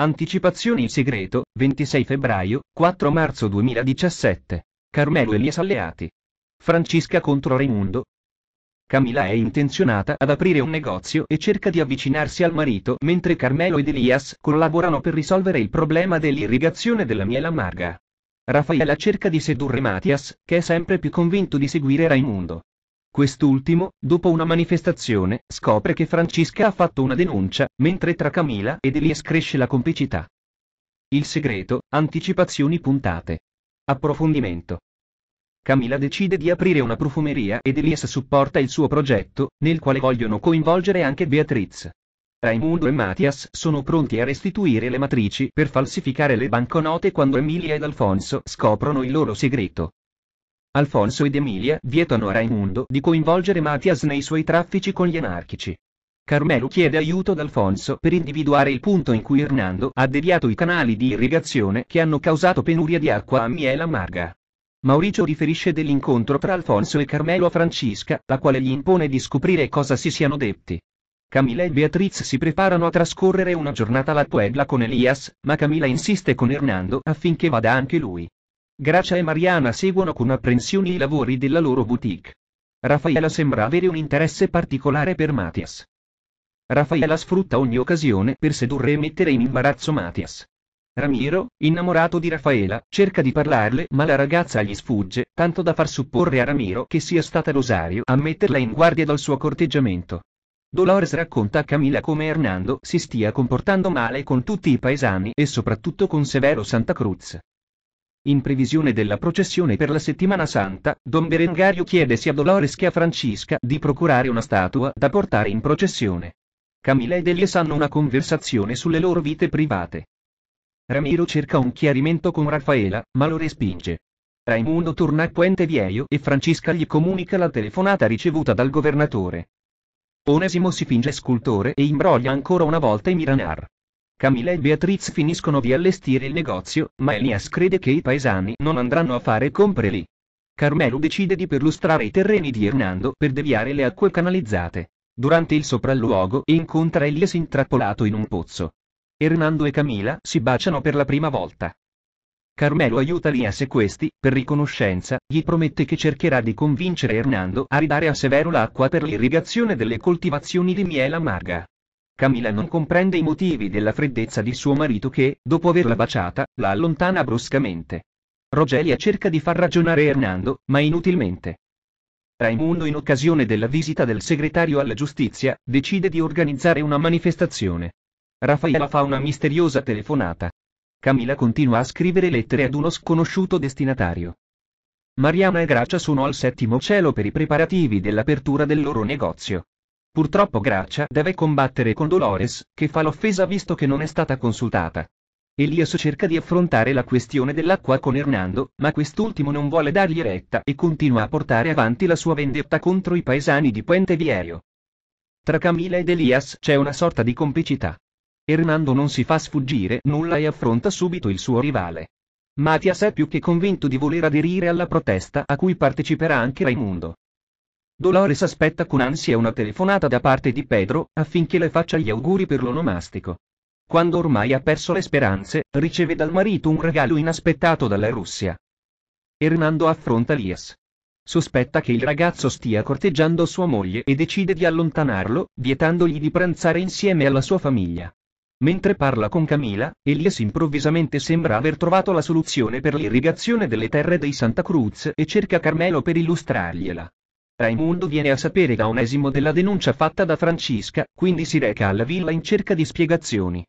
Anticipazioni in segreto, 26 febbraio, 4 marzo 2017. Carmelo e Elias Alleati. Francesca contro Raimundo. Camilla è intenzionata ad aprire un negozio e cerca di avvicinarsi al marito mentre Carmelo ed Elias collaborano per risolvere il problema dell'irrigazione della miela amarga. Raffaella cerca di sedurre Mathias, che è sempre più convinto di seguire Raimundo. Quest'ultimo, dopo una manifestazione, scopre che Francisca ha fatto una denuncia, mentre tra Camila ed Elias cresce la complicità. Il segreto, anticipazioni puntate. Approfondimento. Camila decide di aprire una profumeria ed Elias supporta il suo progetto, nel quale vogliono coinvolgere anche Beatriz. Raimundo e Mattias sono pronti a restituire le matrici per falsificare le banconote quando Emilia ed Alfonso scoprono il loro segreto. Alfonso ed Emilia vietano a Raimundo di coinvolgere Mattias nei suoi traffici con gli anarchici. Carmelo chiede aiuto ad Alfonso per individuare il punto in cui Hernando ha deviato i canali di irrigazione che hanno causato penuria di acqua a Miela Marga. Mauricio riferisce dell'incontro tra Alfonso e Carmelo a Francesca, la quale gli impone di scoprire cosa si siano detti. Camilla e Beatriz si preparano a trascorrere una giornata alla Puebla con Elias, ma Camilla insiste con Hernando affinché vada anche lui. Gracia e Mariana seguono con apprensione i lavori della loro boutique. Raffaella sembra avere un interesse particolare per Mattias. Raffaella sfrutta ogni occasione per sedurre e mettere in imbarazzo Mattias. Ramiro, innamorato di Raffaella, cerca di parlarle ma la ragazza gli sfugge, tanto da far supporre a Ramiro che sia stata Rosario a metterla in guardia dal suo corteggiamento. Dolores racconta a Camilla come Hernando si stia comportando male con tutti i paesani e soprattutto con Severo Santa Cruz. In previsione della processione per la settimana santa, Don Berengario chiede sia a Dolores che a Francesca di procurare una statua da portare in processione. Camilla ed Elias hanno una conversazione sulle loro vite private. Ramiro cerca un chiarimento con Raffaela, ma lo respinge. Raimundo torna a Puente Vieio e Francesca gli comunica la telefonata ricevuta dal governatore. Onesimo si finge scultore e imbroglia ancora una volta i Miranar. Camilla e Beatriz finiscono di allestire il negozio, ma Elias crede che i paesani non andranno a fare compre lì. Carmelo decide di perlustrare i terreni di Hernando per deviare le acque canalizzate. Durante il sopralluogo incontra Elias intrappolato in un pozzo. Hernando e Camila si baciano per la prima volta. Carmelo aiuta Elias e questi, per riconoscenza, gli promette che cercherà di convincere Hernando a ridare a Severo l'acqua per l'irrigazione delle coltivazioni di miele amarga. Camilla non comprende i motivi della freddezza di suo marito che, dopo averla baciata, la allontana bruscamente. Rogelia cerca di far ragionare Hernando, ma inutilmente. Raimundo in occasione della visita del segretario alla giustizia, decide di organizzare una manifestazione. Raffaella fa una misteriosa telefonata. Camilla continua a scrivere lettere ad uno sconosciuto destinatario. Mariana e Gracia sono al settimo cielo per i preparativi dell'apertura del loro negozio. Purtroppo Gracia deve combattere con Dolores, che fa l'offesa visto che non è stata consultata. Elias cerca di affrontare la questione dell'acqua con Hernando, ma quest'ultimo non vuole dargli retta e continua a portare avanti la sua vendetta contro i paesani di Puente Vierio. Tra Camilla ed Elias c'è una sorta di complicità. Hernando non si fa sfuggire nulla e affronta subito il suo rivale. Matias è più che convinto di voler aderire alla protesta a cui parteciperà anche Raimundo. Dolores aspetta con ansia una telefonata da parte di Pedro, affinché le faccia gli auguri per l'onomastico. Quando ormai ha perso le speranze, riceve dal marito un regalo inaspettato dalla Russia. Hernando affronta Lies. Sospetta che il ragazzo stia corteggiando sua moglie e decide di allontanarlo, vietandogli di pranzare insieme alla sua famiglia. Mentre parla con Camila, Elias improvvisamente sembra aver trovato la soluzione per l'irrigazione delle terre dei Santa Cruz e cerca Carmelo per illustrargliela. Raimundo viene a sapere da Onesimo della denuncia fatta da Francisca, quindi si reca alla villa in cerca di spiegazioni.